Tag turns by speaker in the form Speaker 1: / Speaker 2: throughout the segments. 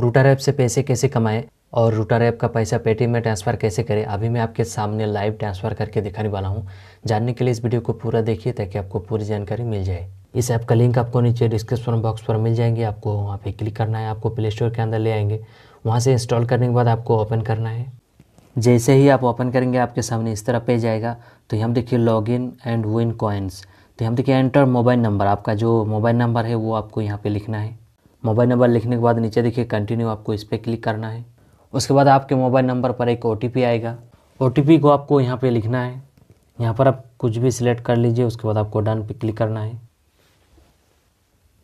Speaker 1: router app से पैसे कैसे कमाएं और रूटर ऐप का पैसा पेटीएम में ट्रांसफ़र कैसे करें अभी मैं आपके सामने लाइव ट्रांसफ़र करके दिखाने वाला हूँ जानने के लिए इस वीडियो को पूरा देखिए ताकि आपको पूरी जानकारी मिल जाए इस ऐप का लिंक आपको नीचे डिस्क्रिप्शन बॉक्स पर मिल जाएंगे आपको वहाँ पर क्लिक करना है आपको प्ले स्टोर के अंदर ले आएंगे वहाँ से इंस्टॉल करने के बाद आपको ओपन करना है जैसे ही आप ओपन करेंगे आपके सामने इस तरह पेज आएगा तो हम देखिए log in and win coins तो हम देखिए एंटर मोबाइल नंबर आपका जो मोबाइल नंबर है वो आपको यहाँ पर लिखना है मोबाइल नंबर लिखने के बाद नीचे देखिए कंटिन्यू आपको इस पर क्लिक करना है उसके बाद आपके मोबाइल नंबर पर एक ओ आएगा ओ को आपको यहाँ पर लिखना है यहाँ पर आप कुछ भी सिलेक्ट कर लीजिए उसके बाद आपको डन पे क्लिक करना है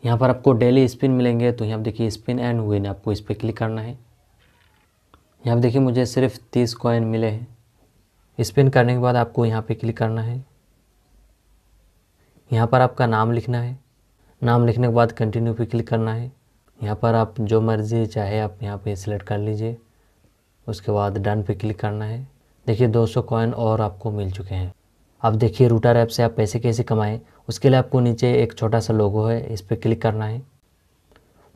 Speaker 1: यहाँ पर आपको डेली स्पिन मिलेंगे तो यहाँ देखिए स्पिन एंड ना आपको इस पर क्लिक करना है यहाँ पर देखिए मुझे सिर्फ तीस कॉइन मिले हैं स्पिन करने के बाद आपको यहाँ पे क्लिक करना है यहाँ पर आपका नाम लिखना है नाम लिखने के बाद कंटिन्यू पे क्लिक करना है यहाँ पर आप जो मर्ज़ी चाहे आप यहाँ पे सिलेक्ट कर लीजिए उसके बाद डन पे क्लिक करना है देखिए 200 कॉइन और आपको मिल चुके हैं अब देखिए रूटर ऐप से आप पैसे कैसे कमाएं उसके लिए आपको नीचे एक छोटा सा लोगो है इस पर क्लिक करना है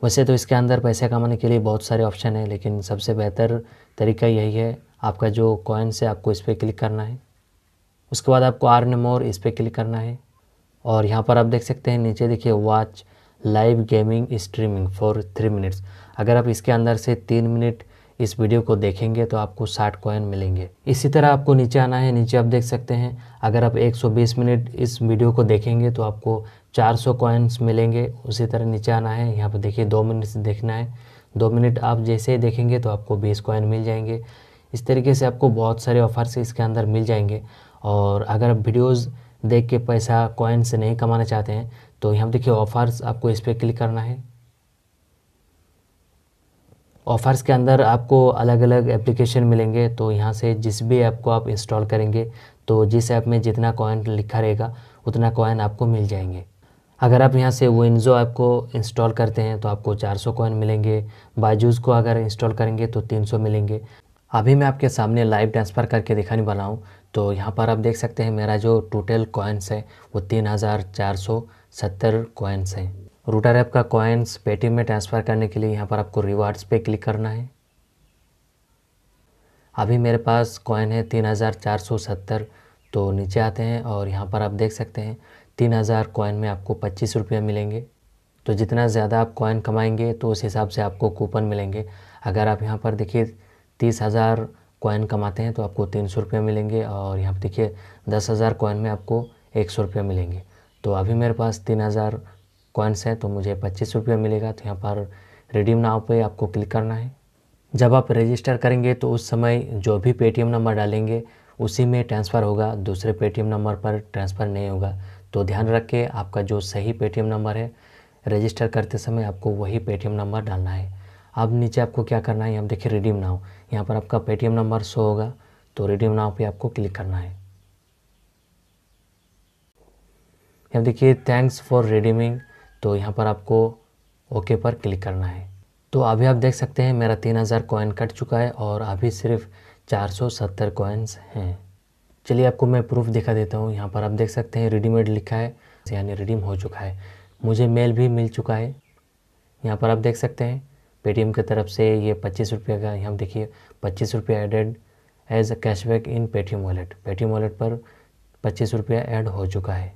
Speaker 1: वैसे तो इसके अंदर पैसे कमाने के लिए बहुत सारे ऑप्शन हैं लेकिन सबसे बेहतर तरीका यही है आपका जो कॉइन से आपको इस पर क्लिक करना है उसके बाद आपको आर्न मोर इस पर क्लिक करना है और यहाँ पर आप देख सकते हैं नीचे देखिए watch live gaming streaming for three minutes अगर आप इसके अंदर से तीन मिनट इस वीडियो को देखेंगे तो आपको 60 कॉइन मिलेंगे इसी तरह आपको नीचे आना है नीचे आप देख सकते हैं अगर आप 120 मिनट इस वीडियो को देखेंगे तो आपको 400 सौ कॉइन्स मिलेंगे उसी तरह नीचे आना है यहाँ पर देखिए दो मिनट देखना है दो मिनट आप जैसे ही देखेंगे तो आपको बीस कॉइन मिल जाएंगे इस तरीके से आपको बहुत सारे ऑफर्स इसके अंदर मिल जाएंगे और अगर आप वीडियोज़ देख के पैसा कॉइन से नहीं कमाना चाहते हैं तो यहाँ देखिए ऑफ़र्स आपको इस पर क्लिक करना है ऑफ़र्स के अंदर आपको अलग अलग एप्लीकेशन मिलेंगे तो यहाँ से जिस भी ऐप को आप इंस्टॉल करेंगे तो जिस ऐप में जितना कॉइन लिखा रहेगा उतना कॉइन आपको मिल जाएंगे अगर आप यहाँ से विंजो ऐप को इंस्टॉल करते हैं तो आपको 400 कॉइन मिलेंगे बायजूज़ को अगर इंस्टॉल करेंगे तो 300 मिलेंगे अभी मैं आपके सामने लाइव ट्रांसफ़र करके दिखाने वाला हूँ तो यहाँ पर आप देख सकते हैं मेरा जो टोटल कॉइन्स है वो तीन हज़ार चार सौ सत्तर कॉइन्स हैं रूटर ऐप का कॉइन्स पेटीएम में ट्रांसफ़र करने के लिए यहाँ पर आपको रिवार्ड्स पे क्लिक करना है अभी मेरे पास कॉइन है तीन हज़ार चार सौ सत्तर तो नीचे आते हैं और यहाँ पर आप देख सकते हैं तीन हज़ार कॉइन में आपको पच्चीस रुपये मिलेंगे तो जितना ज़्यादा आप कॉइन कमाएंगे तो उस हिसाब से आपको कूपन मिलेंगे अगर आप यहाँ पर देखिए तीस हज़ार कॉइन कमाते हैं तो आपको तीन सौ रुपये मिलेंगे और यहाँ पर देखिए दस हज़ार कॉइन में आपको एक सौ रुपये मिलेंगे तो अभी मेरे पास तीन हज़ार कॉइन्स हैं तो मुझे पच्चीस रुपये मिलेगा तो यहाँ पर रिडीम नाव पे आपको क्लिक करना है जब आप रजिस्टर करेंगे तो उस समय जो भी पेटीएम नंबर डालेंगे उसी में ट्रांसफ़र होगा दूसरे पेटीएम नंबर पर ट्रांसफ़र नहीं होगा तो ध्यान रख के आपका जो सही पेटीएम नंबर है रजिस्टर करते समय आपको वही पेटीएम नंबर डालना है अब नीचे आपको क्या करना है हम देखिए रिडीम नाव यहाँ पर आपका पेटीएम नंबर शो होगा तो रिडीम नाव पर आपको क्लिक करना है यहाँ देखिए थैंक्स फॉर रिडीमिंग तो यहाँ पर आपको ओके पर क्लिक करना है तो अभी आप देख सकते हैं मेरा तीन हज़ार कॉइन कट चुका है और अभी सिर्फ चार सौ सत्तर कॉइन्स हैं चलिए आपको मैं प्रूफ दिखा देता हूँ यहाँ पर आप देख सकते हैं रेडीमेड लिखा है यानी रिडीम हो चुका है मुझे मेल भी मिल चुका है यहाँ पर आप देख सकते हैं पेटीएम की तरफ से ये पच्चीस रुपये का यहाँ देखिए पच्चीस रुपये added as a cashback in Paytm wallet Paytm wallet पर पच्चीस रुपया ऐड हो चुका है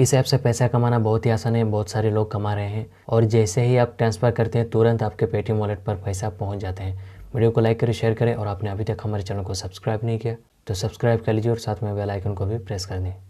Speaker 1: इस ऐप से पैसा कमाना बहुत ही आसान है बहुत सारे लोग कमा रहे हैं और जैसे ही आप ट्रांसफ़र करते हैं तुरंत आपके पेटीएम वॉलेट पर पैसा पहुंच जाते हैं वीडियो को लाइक करें शेयर करें और आपने अभी तक हमारे चैनल को सब्सक्राइब नहीं किया तो सब्सक्राइब कर लीजिए और साथ में बेल आइकन को भी प्रेस कर दें